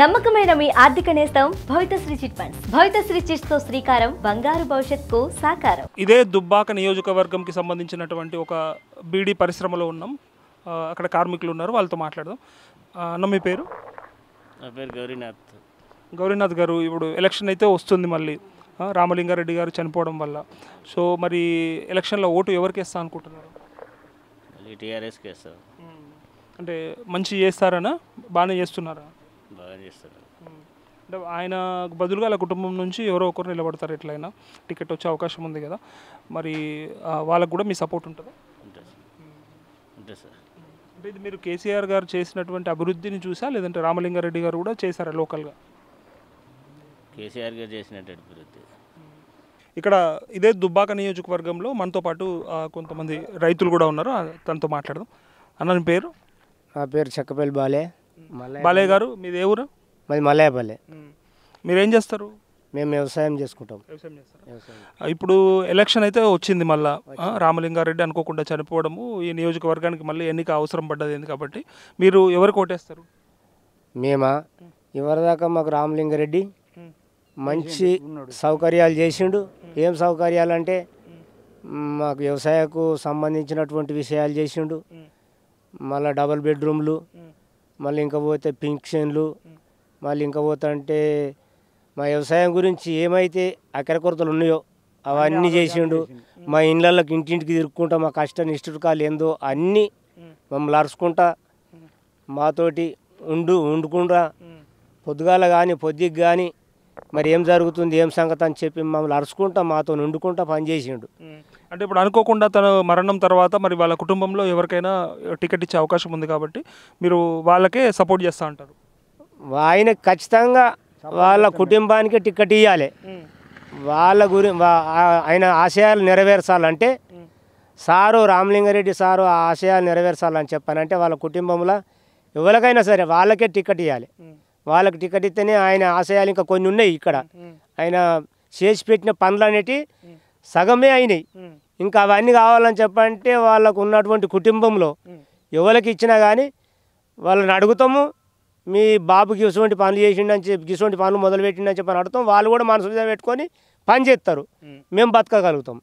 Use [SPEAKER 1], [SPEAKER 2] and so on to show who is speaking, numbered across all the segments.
[SPEAKER 1] నమ్మకమైన మీ ఆర్థిక నేస్తం Sri chit funds Sri chits తో శ్రీకారం బంగారు
[SPEAKER 2] భవిష్యత్తుకు సాకారం ఇదే దుబ్బాక నియోజకవర్గంకి సంబంధించినటువంటి ఒక బీడీ పరిశ్రమలో ఉన్నాం అక్కడ కార్మికులు ఉన్నారు వాళ్ళతో మాట్లాడదాం అన్న మీ పేరు
[SPEAKER 1] నా పేరు గౌరీనాథ్
[SPEAKER 2] గౌరీనాథ్ గారు ఇప్పుడు ఎలక్షన్ అయితే వస్తుంది మళ్ళీ రామలింగారెడ్డి గారు చనిపోవడం వల్ల సో మరి ఎలక్షన్లో ఓటు ఎవరికి వేస్తా అనుకుంటున్నారు అంటే మంచి చేస్తారనా బాగానే చేస్తున్నారా అలా చేస్తున్నారు అంటే ఆయన బదులుగా వాళ్ళ కుటుంబం నుంచి ఎవరో ఒకరు నిలబడతారు ఎట్లయినా టికెట్ వచ్చే అవకాశం ఉంది కదా మరి వాళ్ళకు కూడా మీ సపోర్ట్ ఉంటుందా
[SPEAKER 1] ఉంటుంది ఉంటుంది సార్
[SPEAKER 2] అంటే ఇది మీరు కేసీఆర్ గారు చేసినటువంటి అభివృద్ధిని చూసా లేదంటే రామలింగారెడ్డి గారు కూడా చేశారా లోకల్గా
[SPEAKER 1] కేసీఆర్ గారు చేసినటువంటి అభివృద్ధి
[SPEAKER 2] ఇక్కడ ఇదే దుబ్బాక నియోజకవర్గంలో మనతో పాటు కొంతమంది రైతులు కూడా ఉన్నారు తనతో మాట్లాడదాం అన్న పేరు
[SPEAKER 1] నా పేరు చక్కపల్లి బాలే బాలయ్య గారు
[SPEAKER 2] మీది ఏ ఊరు మాది మలయాపల్లె మీరు ఏం చేస్తారు మేము వ్యవసాయం చేసుకుంటాం ఇప్పుడు ఎలక్షన్ అయితే వచ్చింది మళ్ళా రామలింగారెడ్డి అనుకోకుండా చనిపోవడము ఈ నియోజకవర్గానికి మళ్ళీ ఎన్నిక అవసరం పడ్డది ఎందుకు కాబట్టి మీరు ఎవరికి ఓటేస్తారు
[SPEAKER 1] మేమా ఎవరిదాకా మాకు రామలింగారెడ్డి మంచి సౌకర్యాలు చేసిండు ఏం సౌకర్యాలు అంటే మాకు వ్యవసాయకు సంబంధించినటువంటి విషయాలు చేసిండు మళ్ళీ డబల్ బెడ్రూమ్లు మళ్ళీ ఇంకా పోతే పింక్షన్లు మళ్ళీ ఇంకా పోతా అంటే మా వ్యవసాయం గురించి ఏమైతే అక్కడ కొరతలు ఉన్నాయో అవన్నీ చేసిండు మా ఇళ్ళకి ఇంటింటికి తిరుక్కుంటా మా కష్ట నిష్ఠుకాలు ఏందో అన్నీ మమ్మల్ని అరుచుకుంటా మాతోటి ఉండు వండుకుండా పొద్దుగాల కానీ పొద్దుకు కానీ మరి ఏం జరుగుతుంది ఏం సంగతి అని చెప్పి మమ్మల్ని అరుచుకుంటా మాతో నిండుకుంటా పనిచేసిండు
[SPEAKER 2] అంటే ఇప్పుడు అనుకోకుండా తన మరణం తర్వాత మరి వాళ్ళ కుటుంబంలో ఎవరికైనా టికెట్ ఇచ్చే అవకాశం ఉంది కాబట్టి మీరు వాళ్ళకే సపోర్ట్ చేస్తూ ఉంటారు
[SPEAKER 1] ఆయన ఖచ్చితంగా
[SPEAKER 2] వాళ్ళ కుటుంబానికి టికెట్ ఇవ్వాలి వాళ్ళ గురి
[SPEAKER 1] ఆయన ఆశయాలు నెరవేర్చాలంటే సారు రామలింగారెడ్డి సారు ఆ ఆశయాలు నెరవేర్చాలని చెప్పానంటే వాళ్ళ కుటుంబంలో ఎవరికైనా సరే వాళ్ళకే టికెట్ ఇవ్వాలి వాళ్ళకి టికెట్ ఇస్తేనే ఆయన ఆశయాలు ఇంకా కొన్ని ఉన్నాయి ఇక్కడ ఆయన చేసి పెట్టిన పనులు అనేటివి సగమే అయినాయి ఇంకా అవన్నీ కావాలని చెప్పంటే వాళ్ళకు ఉన్నటువంటి కుటుంబంలో ఎవరికి ఇచ్చినా కానీ వాళ్ళని అడుగుతాము మీ బాబుకి ఇసువంటి పనులు చేసిండని చెప్పి ఇసువంటి పనులు మొదలుపెట్టిండని చెప్పి అడుగుతాం వాళ్ళు కూడా మనసు పెట్టుకొని పని చేస్తారు మేము బతకగలుగుతాం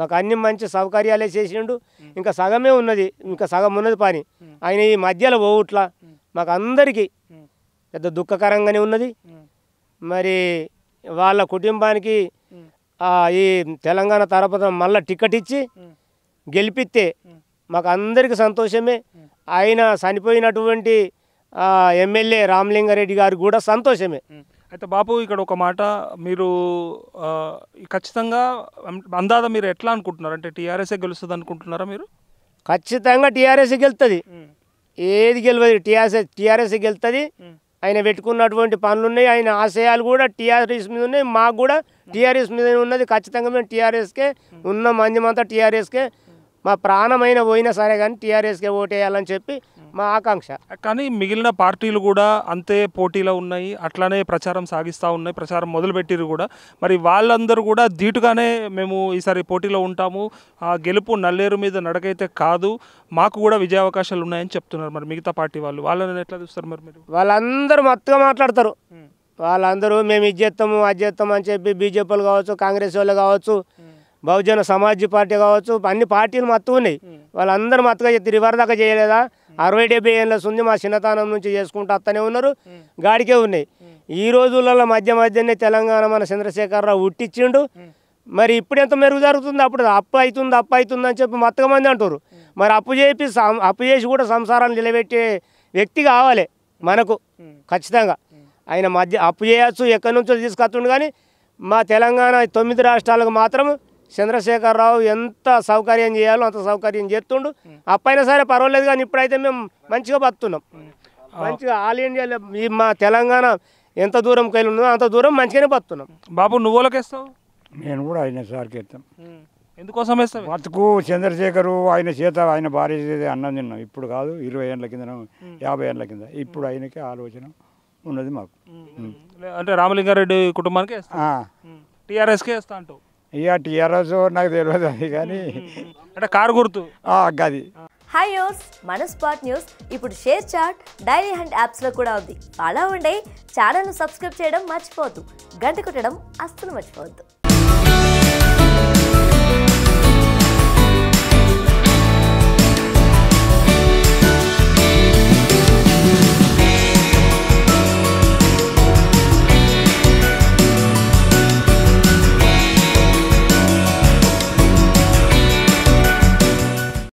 [SPEAKER 1] మాకు అన్ని మంచి సౌకర్యాలే చేసిండు ఇంకా సగమే ఉన్నది ఇంకా సగం ఉన్నది పని ఆయన ఈ మధ్యలో పోవుట్లా మాకు అందరికీ పెద్ద దుఃఖకరంగానే ఉన్నది మరి వాళ్ళ కుటుంబానికి ఈ తెలంగాణ తరపున మళ్ళీ టికెట్ ఇచ్చి గెలిపిస్తే మాకు అందరికీ సంతోషమే ఆయన చనిపోయినటువంటి ఎమ్మెల్యే రామలింగారెడ్డి గారు కూడా
[SPEAKER 2] సంతోషమే అయితే బాబు ఇక్కడ ఒక మాట మీరు ఖచ్చితంగా అందాద మీరు ఎట్లా అనుకుంటున్నారు అంటే టీఆర్ఎస్ఏ గెలుస్తుంది అనుకుంటున్నారా మీరు
[SPEAKER 1] ఖచ్చితంగా టీఆర్ఎస్ గెలుతుంది ఏది గెలవదు టీఆర్ఎస్ టీఆర్ఎస్ గెలుతుంది ఆయన పెట్టుకున్నటువంటి పనులు ఉన్నాయి ఆయన ఆశయాలు కూడా టీఆర్ఎస్ మీద ఉన్నాయి మాకు కూడా టీఆర్ఎస్ మీద ఉన్నది ఖచ్చితంగా మేము టీఆర్ఎస్కే ఉన్న మంతా టీఆర్ఎస్కే మా ప్రాణమైన పోయినా సరే కానీ టీఆర్ఎస్కే ఓటేయాలని చెప్పి మా ఆకాంక్ష
[SPEAKER 2] కానీ మిగిలిన పార్టీలు కూడా అంతే పోటీలో ఉన్నాయి అట్లానే ప్రచారం సాగిస్తూ ఉన్నాయి ప్రచారం మొదలుపెట్టిరు కూడా మరి వాళ్ళందరూ కూడా ధీటుగానే మేము ఈసారి పోటీలో ఉంటాము ఆ గెలుపు నల్లేరు మీద నడకైతే కాదు మాకు కూడా విజయ అవకాశాలు ఉన్నాయని చెప్తున్నారు మరి మిగతా పార్టీ వాళ్ళు వాళ్ళని ఎట్లా చూస్తారు మరి మీరు
[SPEAKER 1] వాళ్ళందరూ మత్తుగా మాట్లాడతారు వాళ్ళందరూ మేము ఇది చేస్తాము అది చేస్తాము అని చెప్పి బీజేపీలు కావచ్చు కాంగ్రెస్ వాళ్ళు కావచ్చు బహుజన సమాజ్ పార్టీ కావచ్చు అన్ని పార్టీలు మత్తు ఉన్నాయి వాళ్ళందరూ మత్తుగా చెప్తారు దాకా చేయలేదా అరవై డెబ్బై ఏళ్ళ ఉంది మా చిన్నతనం నుంచి చేసుకుంటూ అత్తనే ఉన్నారు గాడికే ఉన్నాయి ఈ రోజులలో మధ్య మధ్యనే తెలంగాణ మన చంద్రశేఖరరావు ఉట్టించిండు మరి ఇప్పుడు ఎంత మెరుగు జరుగుతుంది అప్పుడు అప్పు అవుతుంది అప్పు అవుతుంది అని చెప్పి మత్తగా మంది అంటారు మరి అప్పు చేపి అప్పు చేసి కూడా సంసారాన్ని నిలబెట్టే వ్యక్తి కావాలి మనకు ఖచ్చితంగా ఆయన మధ్య అప్పు చేయొచ్చు ఎక్కడి నుంచో తీసుకొస్తుండు కానీ మా తెలంగాణ తొమ్మిది రాష్ట్రాలకు మాత్రం చంద్రశేఖరరావు ఎంత సౌకర్యం చేయాలో అంత సౌకర్యం చేస్తుండు అప్పైనా సరే పర్వాలేదు కానీ ఇప్పుడైతే మేము మంచిగా బతున్నాం మంచిగా ఆల్ ఇండియా ఈ మా తెలంగాణ ఎంత దూరం కలి ఉందో అంత దూరం మంచిగానే బతున్నాం బాబు నువ్వులకి వేస్తావు
[SPEAKER 2] నేను కూడా ఆయన సార్కి వేస్తాం ఎందుకోసం వేస్తాం బతుకు చంద్రశేఖరు ఆయన చేత ఆయన భార్య చేత అన్నం తిన్నాం ఇప్పుడు కాదు ఇరవై ఏళ్ళ కింద యాభై ఏళ్ళ కింద ఇప్పుడు ఆయనకి ఆలోచన ఉన్నది మాకు అంటే రామలింగారెడ్డి కుటుంబానికి టీఆర్ఎస్కే వేస్తా అంటావు ఇక టీఆర్ఎస్ నాకు తెలియదు అది కానీ అంటే కారు గుర్తు గది హై
[SPEAKER 1] న్యూస్ మన న్యూస్ ఇప్పుడు షేర్ చాట్ డైరీ హ్యాండ్ యాప్స్లో కూడా ఉంది అలా ఉండే ఛానల్ను సబ్స్క్రైబ్ చేయడం మర్చిపోవద్దు గంట కొట్టడం అస్సలు మర్చిపోవద్దు